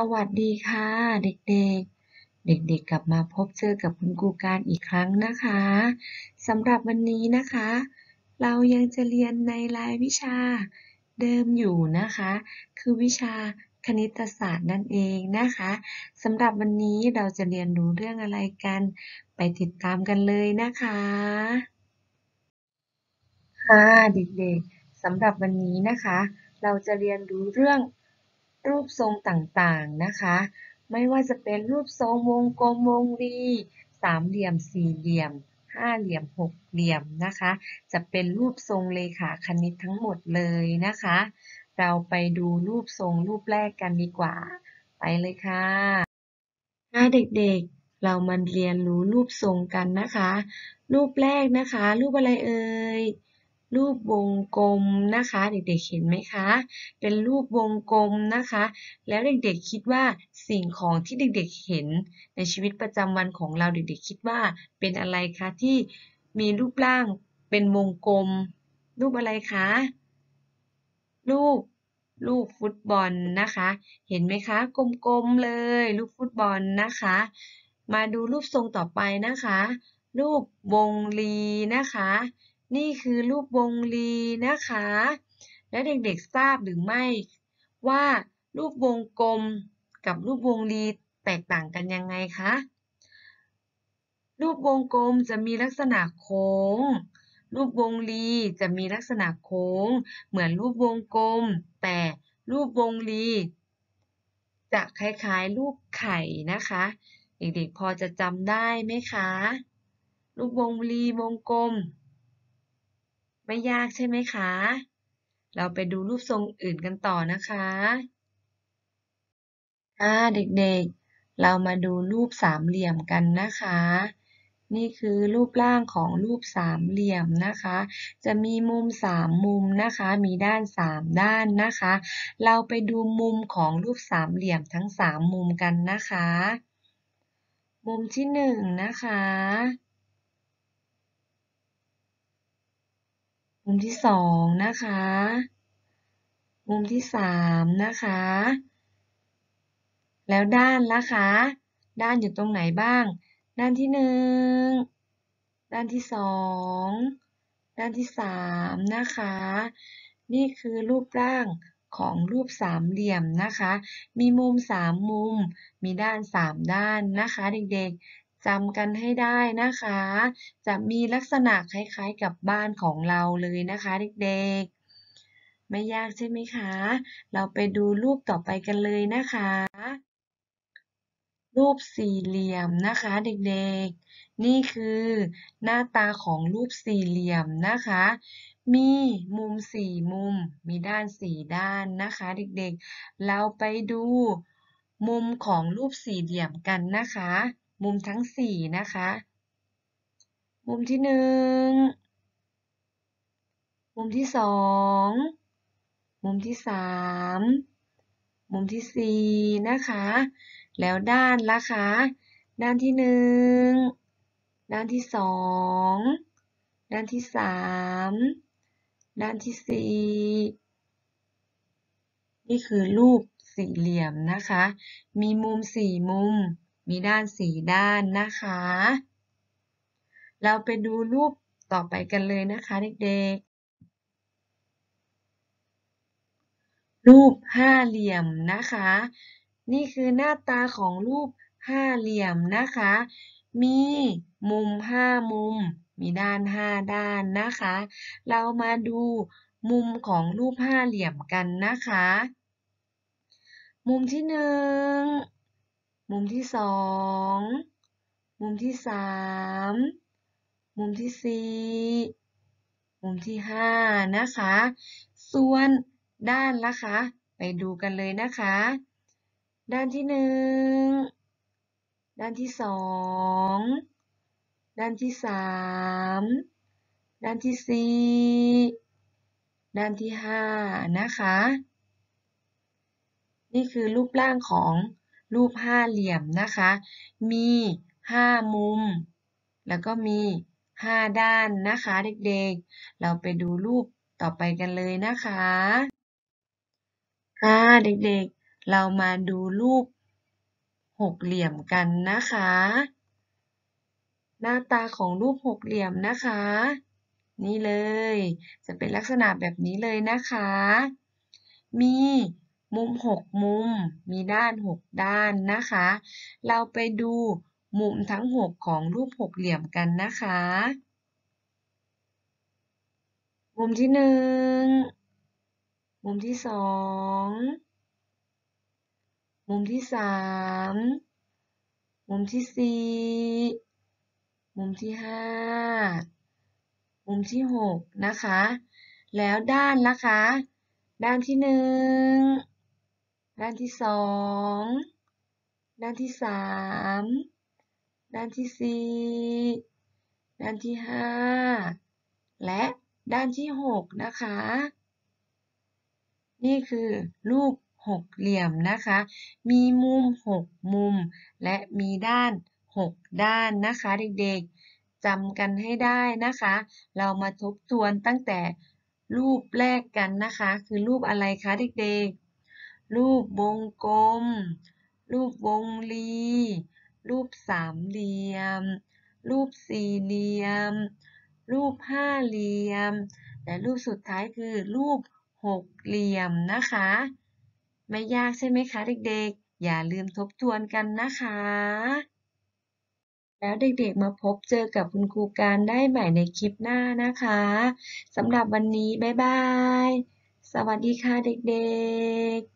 สวัสดีค่ะเด็กๆ เด็กๆกลับมาพบเจอกับคุณครูการอีกครั้งนะคะสำหรับวันนี้นะคะ เรายังจะเรียนในรายวิชาเดิมอยู่นะคะ คือวิชาคณิตศาสตร์นั่นเองนะคะสำหรับวันนี้เราจะเรียนรู้เรื่องอะไรกัน ไปติดตามกันเลยนะคะ ค่ะเด็กๆสำหรับวันนี้นะคะ เราจะเรียนรู้เรื่องรูปทรงต่างๆ นะคะ ไม่ว่าจะเป็นรูปทรงวงกลม วงรี สามเหลี่ยม สี่เหลี่ยม ห้าเหลี่ยม หกเหลี่ยม นะคะ จะเป็นรูปทรงเลขาคณิตทั้งหมดเลยนะคะ เราไปดูรูปทรงรูปแรกกันดีกว่า ไปเลยค่ะถ้าเด็กๆ เรามาเรียนรู้รูปทรงกันนะคะ รูปแรกนะคะ รูปอะไรเอ่ยรูปวงกลมนะคะ เด็กๆ เห็นไหมคะเป็นรูปวงกลมนะคะ แล้วเด็กๆคิดว่าสิ่งของที่เด็กๆเห็นในชีวิตประจำวันของเราเด็กๆคิดว่าเป็นอะไรคะที่มีรูปร่างเป็นวงกลม รูปอะไรคะรูปลูกฟุตบอลนะคะ เห็นไหมคะ กลมๆเลยลูกฟุตบอลนะคะ มาดูรูปทรงต่อไปนะคะ รูปวงรีนะคะนี่คือรูปวงรีนะคะ และเด็กๆทราบหรือไม่ ว่ารูปวงกลมกับรูปวงรีแตกต่างกันยังไงคะ รูปวงกลมจะมีลักษณะโค้ง รูปวงรี จะมีลักษณะโค้ง เหมือนรูปวงกลม แต่ รูปวงรี จะคล้ายๆรูปไข่นะคะ เด็กๆพอจะจำได้ไหมคะ รูปวงรี วงกลมไม่ยากใช่ไหมคะ เราไปดูรูปทรงอื่นกันต่อนะคะอ่าเด็กๆ เรามาดูรูปสามเหลี่ยมกันนะคะ นี่คือรูปร่างของรูปสามเหลี่ยมนะคะ จะมีมุมสามมุมนะคะ มีด้านสามด้านนะคะ เราไปดูมุมของรูปสามเหลี่ยมทั้งสามมุมกันนะคะ มุมที่หนึ่งนะคะมุมที่สองนะคะ มุมที่สามนะคะ แล้วด้านละคะ ด้านอยู่ตรงไหนบ้าง ด้านที่หนึ่ง ด้านที่สอง ด้านที่สามนะคะ นี่คือรูปร่างของรูปสามเหลี่ยมนะคะ มีมุมสามมุม มีด้านสามด้านนะคะเด็กๆจำกันให้ได้นะคะ จะมีลักษณะคล้าย ๆกับบ้านของเราเลยนะคะ เด็กๆ ไม่ยากใช่ไหมคะ เราไปดูรูปต่อไปกันเลยนะคะ รูปสี่เหลี่ยมนะคะ เด็กๆ นี่คือหน้าตาของรูปสี่เหลี่ยมนะคะ มีมุมสี่มุมมีด้านสี่ด้านนะคะ เด็กๆ เราไปดูมุมของรูปสี่เหลี่ยมกันนะคะมุมทั้งสี่นะคะ มุมที่หนึ่ง มุมที่สอง มุมที่สาม มุมที่สี่นะคะ แล้วด้านละคะ ด้านที่หนึ่ง ด้านที่สอง ด้านที่สาม ด้านที่สี่ นี่คือรูปสี่เหลี่ยมนะคะ มีมุมสี่มุมมี ด้านสีด้าน นะคะ เรา ไป ดูรูปต่อไปกัน เลยนะคะเด็กๆ รูปห้าเหลี่ยม นะคะ นี่คือหน้าตาของรูปห้าเหลี่ยม นะคะ มีมุมห้ามุม มีด้านห้าด้านนะคะ เรามาดูมุมของรูปห้าเหลี่ยมกัน นะคะ มุมที่หนึ่งมุมที่สอง มุมที่สาม มุมที่สี่ มุมที่ห้านะคะ ส่วนด้านละคะ ไปดูกันเลยนะคะ ด้านที่หนึ่ง ด้านที่สอง ด้านที่สาม ด้านที่สี่ ด้านที่ห้านะคะ นี่คือรูปร่างของรูปห้าเหลี่ยมนะคะ มีห้ามุม แล้วก็มีห้าด้านนะคะ เด็กๆ เราไปดูรูปต่อไปกันเลยนะคะ ค่ะเด็กๆ เรามาดูรูปหกเหลี่ยมกันนะคะ หน้าตาของรูปหกเหลี่ยมนะคะ นี่เลย จะเป็นลักษณะแบบนี้เลยนะคะ มีมุม 6 มุมมีด้าน 6 ด้านนะคะ เราไปดูมุมทั้ง 6 ของรูปหกเหลี่ยมกันนะคะ มุมที่1มุมที่2มุมที่3มุมที่4มุมที่5มุมที่6นะคะ แล้วด้านนะคะ ด้านที่หนึ่งด้านที่สอง ด้านที่สาม ด้านที่สี่ด้านที่ห้าและด้านที่หกนะคะ นี่คือรูปหกเหลี่ยมนะคะ มีมุมหกมุม และมีด้านหกด้านนะคะเด็กๆจำกันให้ได้นะคะ เรามาทบทวนตั้งแต่รูปแรกกันนะคะ คือรูปอะไรคะเด็กๆรูปวงกลม รูปวงรี รูปสามเหลี่ยม รูปสี่เหลี่ยม รูปห้าเหลี่ยม และรูปสุดท้ายคือรูปหกเหลี่ยมนะคะ ไม่ยากใช่ไหมคะเด็กๆ อย่าลืมทบทวนกันนะคะ แล้วเด็กๆ มาพบเจอกับคุณครูการได้ใหม่ในคลิปหน้านะคะสำหรับวันนี้บ๊ายบายสวัสดีค่ะเด็ก ๆ